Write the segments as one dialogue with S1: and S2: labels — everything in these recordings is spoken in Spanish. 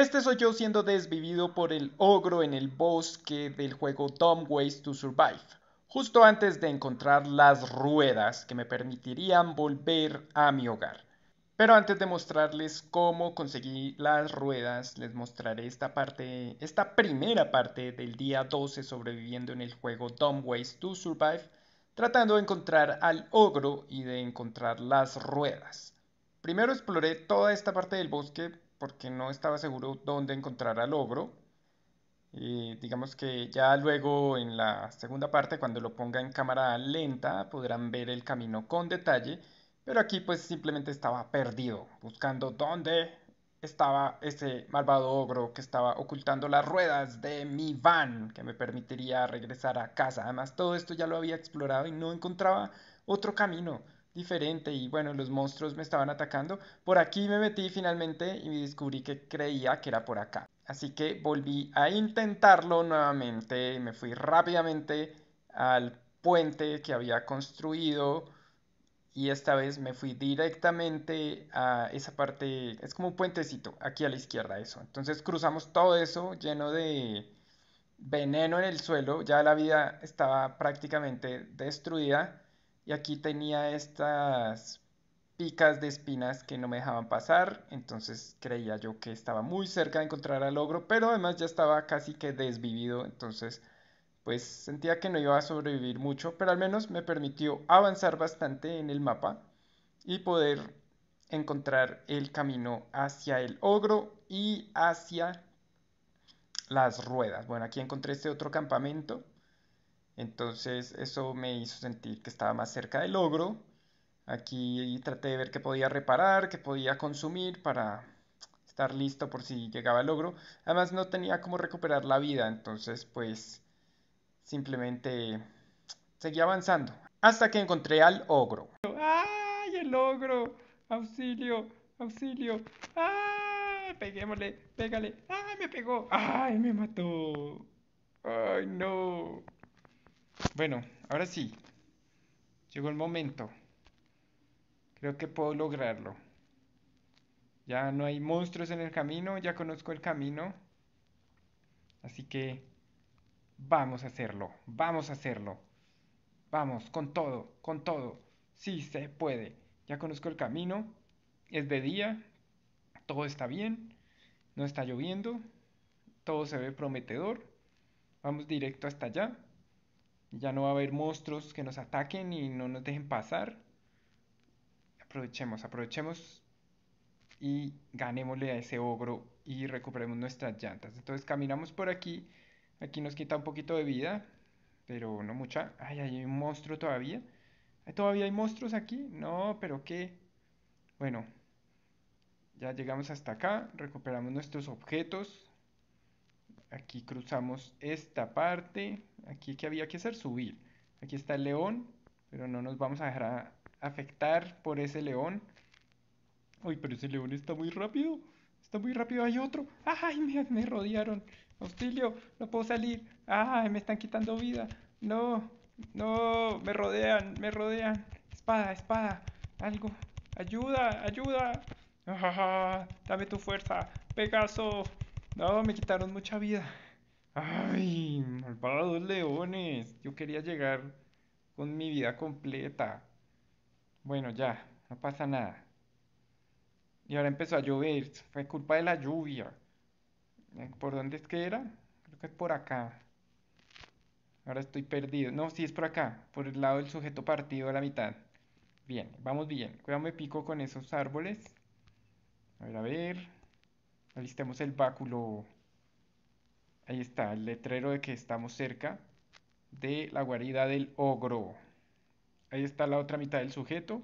S1: Este soy yo siendo desvivido por el ogro en el bosque del juego Dumb Ways to Survive, justo antes de encontrar las ruedas que me permitirían volver a mi hogar. Pero antes de mostrarles cómo conseguí las ruedas, les mostraré esta parte, esta primera parte del día 12 sobreviviendo en el juego Dumb Ways to Survive, tratando de encontrar al ogro y de encontrar las ruedas. Primero exploré toda esta parte del bosque porque no estaba seguro dónde encontrar al ogro. y eh, digamos que ya luego en la segunda parte, cuando lo ponga en cámara lenta, podrán ver el camino con detalle, pero aquí pues simplemente estaba perdido, buscando dónde estaba ese malvado ogro que estaba ocultando las ruedas de mi van que me permitiría regresar a casa. Además, todo esto ya lo había explorado y no encontraba otro camino diferente y bueno, los monstruos me estaban atacando. Por aquí me metí finalmente y me descubrí que creía que era por acá. Así que volví a intentarlo nuevamente me fui rápidamente al puente que había construido y esta vez me fui directamente a esa parte, es como un puentecito, aquí a la izquierda eso. Entonces cruzamos todo eso lleno de veneno en el suelo, ya la vida estaba prácticamente destruida y aquí tenía estas picas de espinas que no me dejaban pasar, entonces creía yo que estaba muy cerca de encontrar al ogro, pero además ya estaba casi que desvivido, entonces pues sentía que no iba a sobrevivir mucho, pero al menos me permitió avanzar bastante en el mapa y poder encontrar el camino hacia el ogro y hacia las ruedas. Bueno, aquí encontré este otro campamento entonces eso me hizo sentir que estaba más cerca del ogro. Aquí traté de ver qué podía reparar, qué podía consumir para estar listo por si llegaba el ogro. Además no tenía cómo recuperar la vida, entonces pues simplemente seguía avanzando. Hasta que encontré al ogro. ¡Ay, el ogro! ¡Auxilio! ¡Auxilio! ¡Ay, peguémosle! ¡Pégale! ¡Ay, me pegó! ¡Ay, me mató! ¡Ay, no! Bueno, ahora sí. Llegó el momento. Creo que puedo lograrlo. Ya no hay monstruos en el camino, ya conozco el camino. Así que vamos a hacerlo, vamos a hacerlo. Vamos, con todo, con todo. Sí se puede. Ya conozco el camino. Es de día. Todo está bien. No está lloviendo. Todo se ve prometedor. Vamos directo hasta allá. Ya no va a haber monstruos que nos ataquen y no nos dejen pasar. Aprovechemos, aprovechemos y ganémosle a ese ogro y recuperemos nuestras llantas. Entonces caminamos por aquí. Aquí nos quita un poquito de vida, pero no mucha. Ay, hay un monstruo todavía. ¿Todavía hay monstruos aquí? No, pero qué. Bueno, ya llegamos hasta acá, recuperamos nuestros objetos, aquí cruzamos esta parte, aquí que había que hacer subir, aquí está el león, pero no nos vamos a dejar afectar por ese león. Uy, pero ese león está muy rápido, está muy rápido, hay otro, ay, me, rodearon, auxilio, no puedo salir, ay, me están quitando vida, no, no, me rodean, me rodean, espada, espada, algo, ayuda, ayuda, ajá ah, dame tu fuerza, Pegaso. No, me quitaron mucha vida. Ay, malvados leones. Yo quería llegar con mi vida completa. Bueno, ya, no pasa nada. Y ahora empezó a llover. Fue culpa de la lluvia. Eh, ¿Por dónde es que era? Creo que es por acá. Ahora estoy perdido. No, sí es por acá, por el lado del sujeto partido a la mitad. Bien, vamos bien. Cuidado, me pico con esos árboles. A ver, a ver. Alistemos el báculo. Ahí está, el letrero de que estamos cerca de la guarida del ogro. Ahí está la otra mitad del sujeto.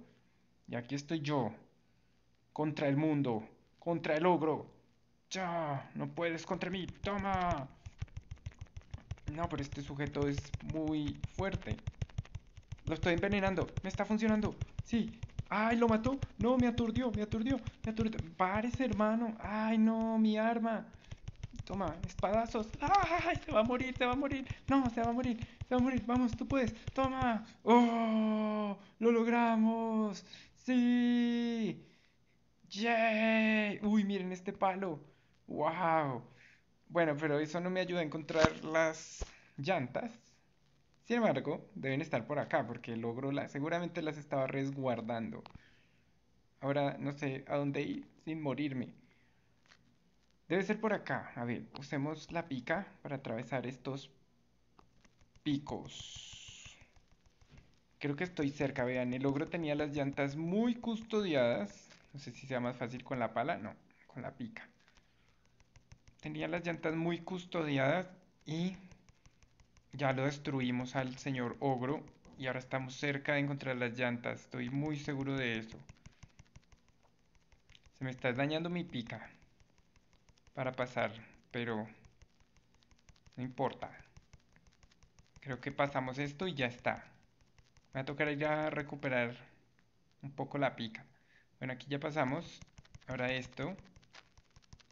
S1: Y aquí estoy yo. Contra el mundo. Contra el ogro. Ya, no puedes contra mí. Toma. No, pero este sujeto es muy fuerte. Lo estoy envenenando. Me está funcionando. Sí, ¡Ay, lo mató! No, me aturdió, me aturdió, me aturdió. Parece hermano. ¡Ay, no, mi arma! Toma, espadazos. ¡Ay, se va a morir, se va a morir! No, se va a morir, se va a morir. Vamos, tú puedes. Toma. ¡Oh! Lo logramos. Sí. ¡Yay! Uy, miren este palo. ¡Wow! Bueno, pero eso no me ayuda a encontrar las llantas. Sin embargo, deben estar por acá porque el ogro la, seguramente las estaba resguardando. Ahora no sé a dónde ir sin morirme. Debe ser por acá. A ver, usemos la pica para atravesar estos picos. Creo que estoy cerca, vean. El ogro tenía las llantas muy custodiadas. No sé si sea más fácil con la pala. No, con la pica. Tenía las llantas muy custodiadas y ya lo destruimos al señor Ogro y ahora estamos cerca de encontrar las llantas. Estoy muy seguro de eso. Se me está dañando mi pica para pasar, pero no importa. Creo que pasamos esto y ya está. Me va a tocar ir a recuperar un poco la pica. Bueno, aquí ya pasamos. Ahora esto.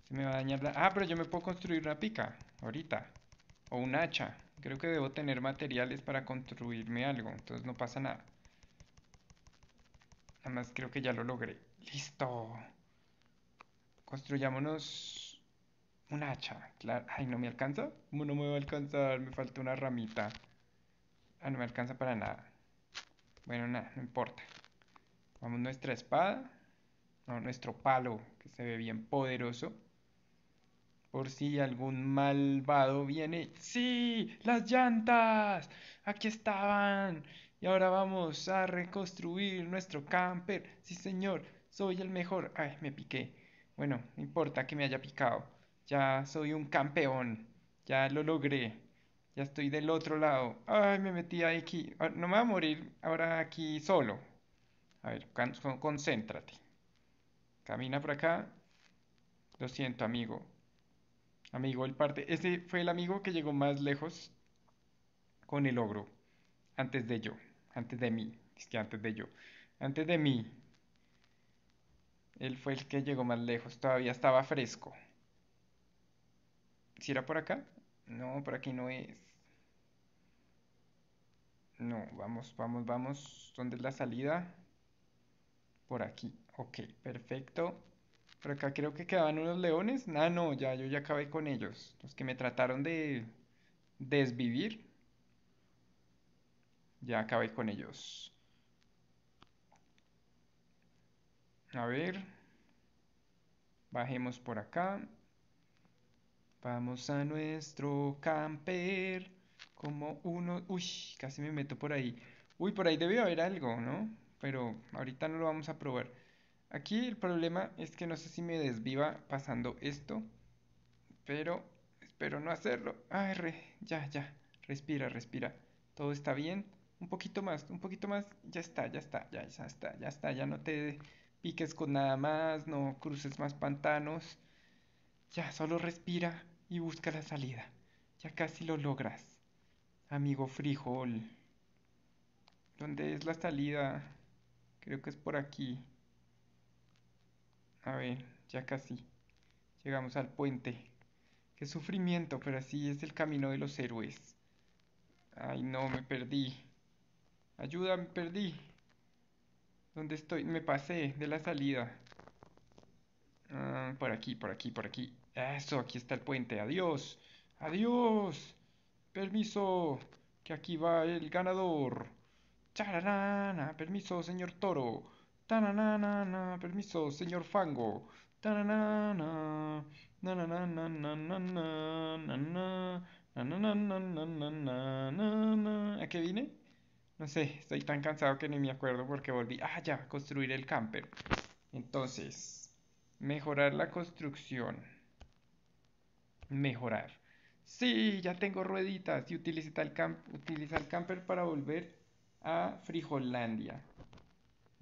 S1: Se me va a dañar la... Ah, pero yo me puedo construir una pica ahorita. O un hacha. Creo que debo tener materiales para construirme algo, entonces no pasa nada. más creo que ya lo logré. ¡Listo! Construyámonos un hacha. Ay, ¿no me alcanza? No me va a alcanzar, me falta una ramita. Ah, no me alcanza para nada. Bueno, nada, no importa. Vamos nuestra espada. No, nuestro palo, que se ve bien poderoso por si algún malvado viene. ¡Sí! ¡Las llantas! Aquí estaban. Y ahora vamos a reconstruir nuestro camper. Sí, señor. Soy el mejor. Ay, me piqué. Bueno, no importa que me haya picado. Ya soy un campeón. Ya lo logré. Ya estoy del otro lado. Ay, me metí aquí. Ah, no me voy a morir ahora aquí solo. A ver, concéntrate. Camina por acá. Lo siento, amigo. Amigo, el parte. ese fue el amigo que llegó más lejos con el ogro. Antes de yo. Antes de mí. Es que antes de yo. Antes de mí. Él fue el que llegó más lejos. Todavía estaba fresco. ¿Si era por acá? No, por aquí no es. No, vamos, vamos, vamos. ¿Dónde es la salida? Por aquí. Ok, perfecto. Por acá creo que quedaban unos leones. Ah, no, ya, yo ya acabé con ellos. Los que me trataron de desvivir. Ya acabé con ellos. A ver. Bajemos por acá. Vamos a nuestro camper. Como uno... Uy, casi me meto por ahí. Uy, por ahí debió haber algo, ¿no? Pero ahorita no lo vamos a probar. Aquí el problema es que no sé si me desviva pasando esto, pero espero no hacerlo. Ay, ya, ya, respira, respira. Todo está bien. Un poquito más, un poquito más. Ya está, ya está, ya, ya está, ya está. Ya no te piques con nada más, no cruces más pantanos. Ya, solo respira y busca la salida. Ya casi lo logras, amigo frijol. ¿Dónde es la salida? Creo que es por aquí. A ver, ya casi. Llegamos al puente. Qué sufrimiento, pero así es el camino de los héroes. Ay, no, me perdí. Ayuda, me perdí. ¿Dónde estoy? Me pasé de la salida. Ah, por aquí, por aquí, por aquí. Eso, aquí está el puente. Adiós. Adiós. Permiso. Que aquí va el ganador. Chararana. Permiso, señor toro permiso, señor Fango. ¿A qué vine? No sé, estoy tan cansado que ni me acuerdo porque volví. Ah, ya, construir el camper. Entonces, mejorar la construcción. Mejorar. Sí, ya tengo rueditas y utiliza el camper para volver a Frijolandia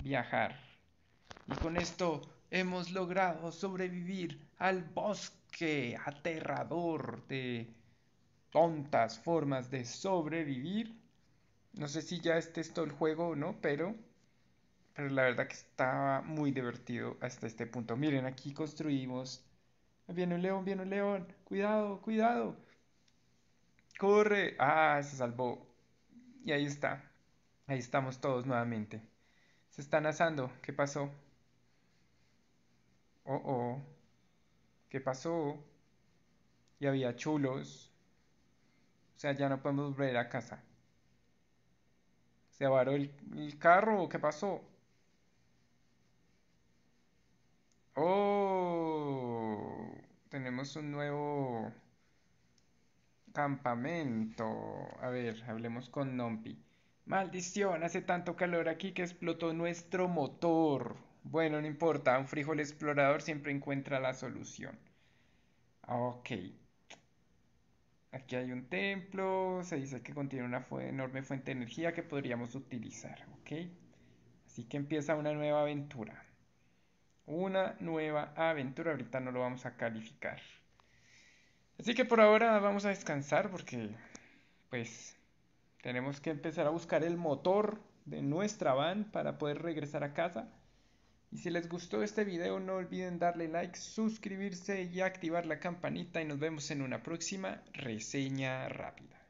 S1: viajar. Y con esto hemos logrado sobrevivir al bosque aterrador de tontas formas de sobrevivir. No sé si ya este es todo el juego o no, pero, pero la verdad que estaba muy divertido hasta este punto. Miren, aquí construimos. Viene un león, viene un león. Cuidado, cuidado. Corre. Ah, se salvó. Y ahí está. Ahí estamos todos nuevamente. Se están asando. ¿Qué pasó? Oh, oh. ¿Qué pasó? Y había chulos. O sea, ya no podemos volver a casa. ¿Se avaró el, carro? ¿Qué pasó? Oh. Tenemos un nuevo campamento. A ver, hablemos con Nompi. Maldición, hace tanto calor aquí que explotó nuestro motor. Bueno, no importa, un frijol explorador siempre encuentra la solución. Ok. Aquí hay un templo, se dice que contiene una enorme fuente de energía que podríamos utilizar, ¿ok? Así que empieza una nueva aventura. Una nueva aventura, ahorita no lo vamos a calificar. Así que por ahora vamos a descansar porque, pues, tenemos que empezar a buscar el motor de nuestra van para poder regresar a casa. Y si les gustó este video no olviden darle like, suscribirse y activar la campanita y nos vemos en una próxima reseña rápida.